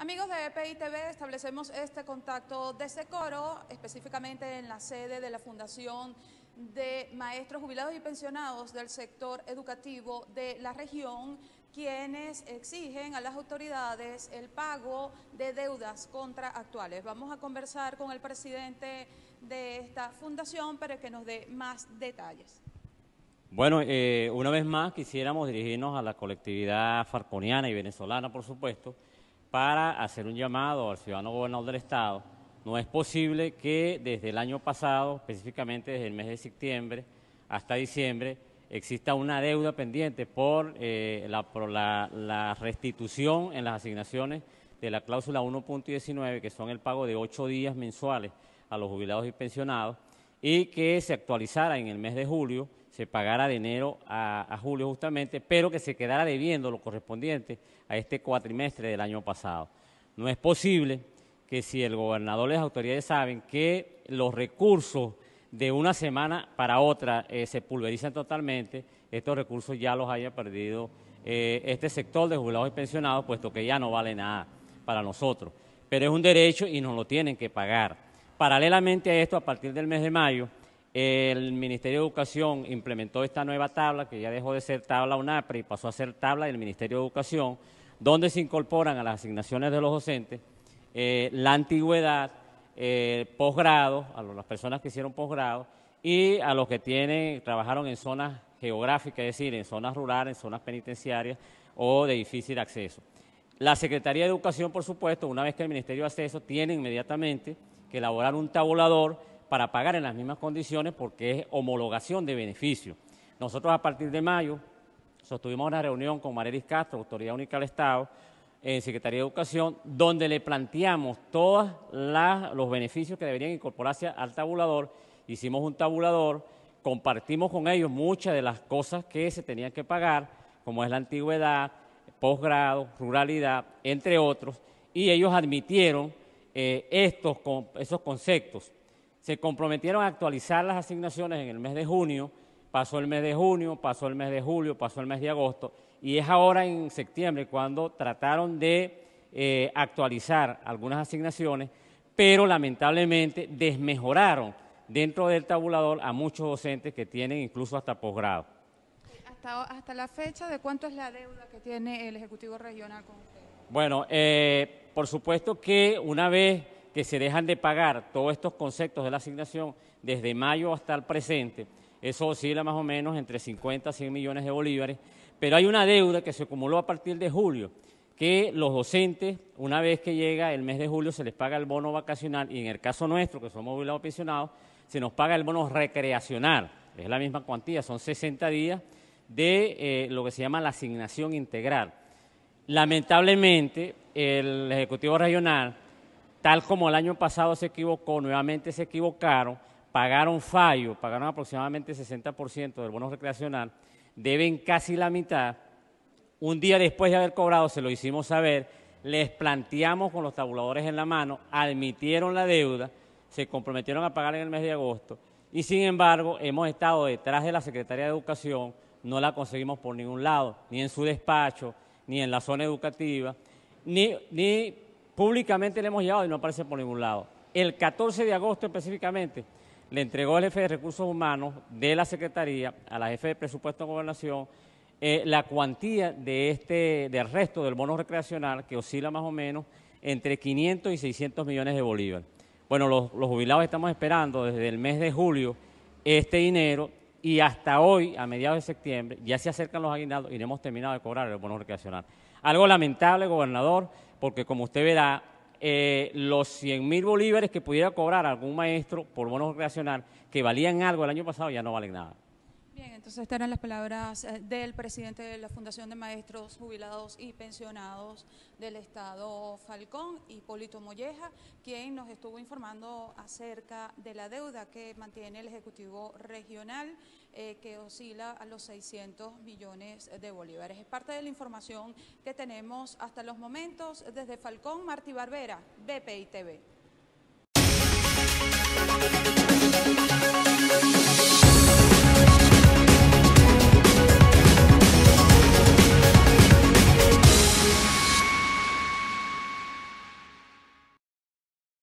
Amigos de EPI TV, establecemos este contacto de Secoro, específicamente en la sede de la Fundación de Maestros Jubilados y Pensionados del sector educativo de la región, quienes exigen a las autoridades el pago de deudas contraactuales. Vamos a conversar con el presidente de esta fundación para que nos dé más detalles. Bueno, eh, una vez más quisiéramos dirigirnos a la colectividad farconiana y venezolana, por supuesto, para hacer un llamado al ciudadano gobernador del Estado. No es posible que desde el año pasado, específicamente desde el mes de septiembre hasta diciembre, exista una deuda pendiente por, eh, la, la, restitución en las asignaciones de la cláusula 1.19, que son el pago de ocho días mensuales a los jubilados y pensionados, y que se actualizara en el mes de julio se pagara de enero a, julio justamente, pero que se quedara debiendo lo correspondiente a este cuatrimestre del año pasado. No es posible que si el gobernador y las autoridades saben que los recursos de una semana para otra eh, se pulverizan totalmente, estos recursos ya los haya perdido eh, este sector de jubilados y pensionados, puesto que ya no vale nada para nosotros. Pero es un derecho y nos lo tienen que pagar. Paralelamente a esto, a partir del mes de mayo, el Ministerio de Educación implementó esta nueva tabla, que ya dejó de ser tabla UNAPRE y pasó a ser tabla del Ministerio de Educación, donde se incorporan a las asignaciones de los docentes eh, la antigüedad, eh, posgrado, a las personas que hicieron posgrado, y a los que tienen, trabajaron en zonas geográficas, es decir, en zonas rurales, en zonas penitenciarias o de difícil acceso. La Secretaría de Educación, por supuesto, una vez que el Ministerio hace eso, tiene inmediatamente que elaborar un tabulador para pagar en las mismas condiciones porque es homologación de beneficio. Nosotros a partir de mayo sostuvimos una reunión con Marelis Castro, Autoridad Única del Estado, en Secretaría de Educación, donde le planteamos todos los beneficios que deberían incorporarse al tabulador. Hicimos un tabulador, compartimos con ellos muchas de las cosas que se tenían que pagar, como es la antigüedad, posgrado, ruralidad, entre otros, y ellos admitieron eh, estos, esos conceptos se comprometieron a actualizar las asignaciones en el mes de junio, pasó el mes de junio, pasó el mes de julio, pasó el mes de agosto, y es ahora en septiembre cuando trataron de eh, actualizar algunas asignaciones, pero lamentablemente desmejoraron dentro del tabulador a muchos docentes que tienen incluso hasta posgrado. Hasta, la fecha, ¿de cuánto es la deuda que tiene el Ejecutivo Regional con usted? Bueno, eh, por supuesto que una vez que se dejan de pagar todos estos conceptos de la asignación desde mayo hasta el presente. Eso oscila más o menos entre 50 a 100 millones de bolívares, pero hay una deuda que se acumuló a partir de julio, que los docentes, una vez que llega el mes de julio, se les paga el bono vacacional y en el caso nuestro, que somos jubilados pensionados, se nos paga el bono recreacional, es la misma cuantía, son 60 días de eh, lo que se llama la asignación integral. Lamentablemente, el Ejecutivo Regional tal como el año pasado se equivocó, nuevamente se equivocaron, pagaron fallo, pagaron aproximadamente 60% del bono recreacional, deben casi la mitad. Un día después de haber cobrado, se lo hicimos saber, les planteamos con los tabuladores en la mano, admitieron la deuda, se comprometieron a pagar en el mes de agosto y sin embargo hemos estado detrás de la Secretaría de Educación, no la conseguimos por ningún lado, ni en su despacho, ni en la zona educativa, ni, ni Públicamente le hemos llevado y no aparece por ningún lado. El 14 de agosto específicamente le entregó el jefe de recursos humanos de la Secretaría a la jefe de presupuesto de gobernación eh, la cuantía de este, del resto del bono recreacional que oscila más o menos entre 500 y 600 millones de bolívares. Bueno, los, los jubilados estamos esperando desde el mes de julio este dinero y hasta hoy, a mediados de septiembre, ya se acercan los aguinaldos y no hemos terminado de cobrar el bono recreacional. Algo lamentable, gobernador, porque como usted verá, eh, los 100 mil bolívares que pudiera cobrar algún maestro por bono recreacional, que valían algo el año pasado, ya no valen nada. Bien, entonces estas eran las palabras eh, del presidente de la Fundación de Maestros Jubilados y Pensionados del Estado Falcón, Hipólito Molleja, quien nos estuvo informando acerca de la deuda que mantiene el Ejecutivo Regional, eh, que oscila a los 600 millones de bolívares. Es parte de la información que tenemos hasta los momentos desde Falcón, Martí Barbera, BPI TV.